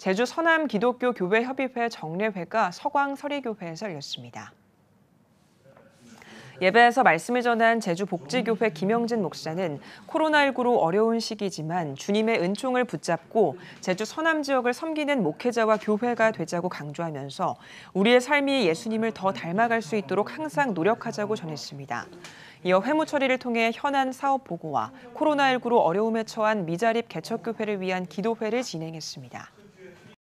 제주 서남 기독교 교회 협의회 정례회가 서광 서리교회에서 열렸습니다. 예배에서 말씀을 전한 제주복지교회 김영진 목사는 코로나19로 어려운 시기지만 주님의 은총을 붙잡고 제주 서남 지역을 섬기는 목회자와 교회가 되자고 강조하면서 우리의 삶이 예수님을 더 닮아갈 수 있도록 항상 노력하자고 전했습니다. 이어 회무 처리를 통해 현안 사업 보고와 코로나19로 어려움에 처한 미자립 개척교회를 위한 기도회를 진행했습니다.